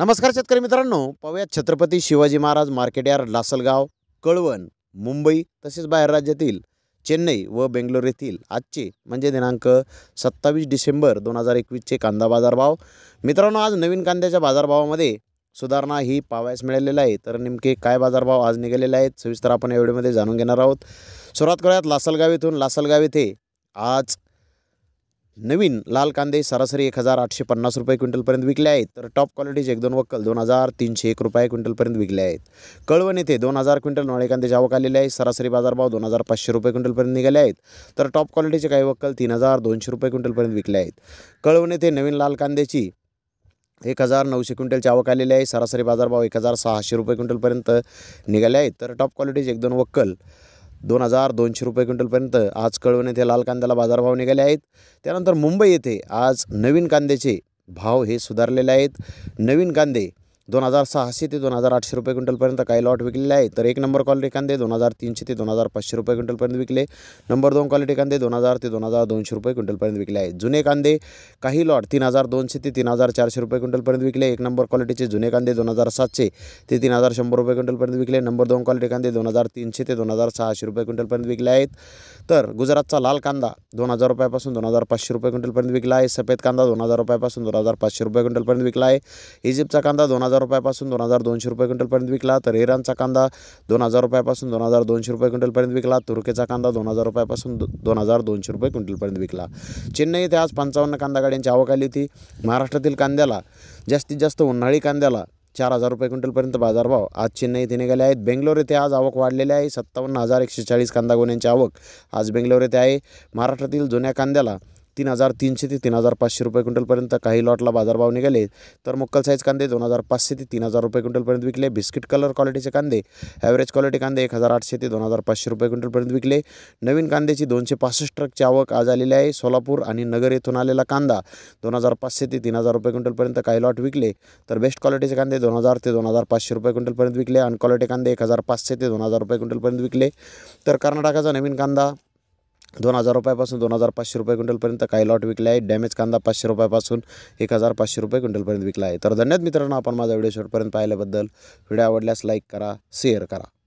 नमस्कार शेतकरी मित्रांनो पाहूयात छत्रपती शिवाजी महाराज मार्केट यार्ड लासलगाव कळवण मुंबई तसेच बाहेर राज्यातील चेन्नई व बेंगलोर येथील आजचे म्हणजे दिनांक सत्तावीस डिसेंबर दोन हजार एकवीसचे कांदा बाजारभाव मित्रांनो आज नवीन कांद्याच्या बाजारभावामध्ये सुधारणा ही पावायस मिळालेला आहे तर नेमके काय बाजारभाव आज निघालेले आहेत सविस्तर आपण या व्हिडिओमध्ये जाणून घेणार आहोत सुरुवात करूयात लासलगाव येथून लासलगाव येथे आज नवीन लाल कांदे सरासरी एक हजार आठशे पन्नास रुपये क्विंटलपर्यंत विकले आहेत तर टॉप क्वालिटीचे एक दोन वक्कल दोन हजार तीनशे एक रुपये क्विंटलपर्यंत विकले आहेत कळवण येथे दोन हजार क्विंटल नळे कांदे आवक आलेले आहे सरासरी बाजारभाव दोन हजार पाचशे रुपये क्विंटलपर्यंत निघाले आहेत तर टॉप क्वालिटीचे काही वक्कल तीन हजार दोनशे रुपये क्विंटलपर्यंत विकले आहेत कळवण येथे नवीन लाल कांद्याची एक हजार नऊशे क्विंटल आवक आलेली आहे सरासरी बाजारभाव एक हजार सहाशे रुपये क्विंटलपर्यंत निघाले आहेत तर टॉप क्वालिटीचे एक दोन वक्कल दोन हजार दोनशे रुपये क्विंटलपर्यंत आज कळवण येथे लाल कांद्याला बाजारभाव निघाले आहेत त्यानंतर मुंबई येथे आज नवीन कांद्याचे भाव हे सुधारलेले आहेत नवीन कांदे दोन हजार सहाशे ते दोन हजार आठशे रुपये क्विंटलपर्यंत काही लॉट विकलेले आहे तर एक नंबर क्वालिटी कांदे दोन हजार तीनशे ते दोन हजार पाचशे रुपये क्विंटलपर्यंत विकले नंबर दोन क्वालिटी कांदे दोन हजार ते दोन हजार दोनशे रुपये क्विंटलपर्यंत विकले आहेत जुने कांदे काही लॉट तीन हजार दोनशे ते तीन हजार चारशे रुपये क्विंटलपर्यंत विकले एक नंबर क्वालिटीचे जुने कांदे दोन हजार सातशे ते तीन हजार शंभर रुपये क्विंटलपर्यंत विकले नंबर दोन क्वालिटी कांदे दोन हजार तीनशे ते दोन हजार सहाशे रुपये क्विंटलपर्यंत विकले आहेत तर गुजरातचा लाल कांदा दोन हजार रुपयापासून दोन हजार पाचशे रुपये क्विंटलपर्यंत विकला आहे सफेद कांदा दोन हजार रुपयापासून दोन हजार पाचशे रुपये क्विंटलपर्यंत विकला आहे इजिप्तचा कांदा दोन हजार रुपयापासून दोन हजार दोनशे रुपये क्विंटलपर्यंत विकला तर इराणचा कांदा दोन हजार रुपयापासून दोन हजार दोनशे रुपये क्विंटलपर्यंत विकला तुर्केचा कांदा दोन हजार रुपयापासून दोन हजार दोनशे रुपये क्विंटलपर्यंत विकला चेन्नई इथे आज पंचावन्न कांदा गाड्यांची आवक आली होती महाराष्ट्रातील कांद्याला जास्तीत जास्त उन्हाळी कांद्याला चार हजार रुपये क्विंटलपर्यंत बाजारभाव आज चेन्नई येथे निघाले आहेत बेंगलोर येथे आज आवक वाढलेली आहे सत्तावन्न हजार एकशे चाळीस कांदा गोण्यांची आवक आज बेंगलोर येथे आहे महाराष्ट्रातील जुन्या कांद्याला तीन हजार तीनशे ते तीन हजार पाचशे रुपये क्विंटलपर्यंत काही लॉटला बाजारभाव निघाले तर मुक्कल साईज कांदे दोन हजार पाचशे ते तीन हजार रुपये क्विंटलपर्यंत विकले बिस्किट कलर क्वालिटीचे कांदे ॲव्हरेज क्वालिटी कांदे एक हजार आठशे ते दोन हजार पाचशे रुपये क्विंटलपर्यंत विकले नवीन कांद्याची दोनशे पासष्ट ट्रकची आवक आज आलेली आहे सोलापूर आणि नगर येथून आलेला कांदा दोन हजार पाचशे ते तीन हजार रुपये क्विंटलपर्यंत काही लॉट विकले तर बेस्ट क्वालिटीचे कांदे दोन हजार ते दोन हजार पाचशे रुपये क्विंटलपर्यंत विकले अनक्वालिटी कांदे एक हजार पाचशे ते दोन हजार रुपये क्विंटलपर्यंत विकले तर कर्नाटकाचा नवीन कांदा दोन हजार रुपयापासून दोन हजार पाचशे रुपये क्विंटलपर्यंत काही लॉट विकले आहे डॅमेज कांदा पाचशे रुपयापासून एक हजार पाचशे रुपये क्विंटलपर्यंत विकला आहे तर धन्यवाद मित्रांनो आपण माझा व्हिडिओ शेवटपर्यंत पाहिल्याबद्दल व्हिडिओ आवडल्यास लाईक करा शेअर करा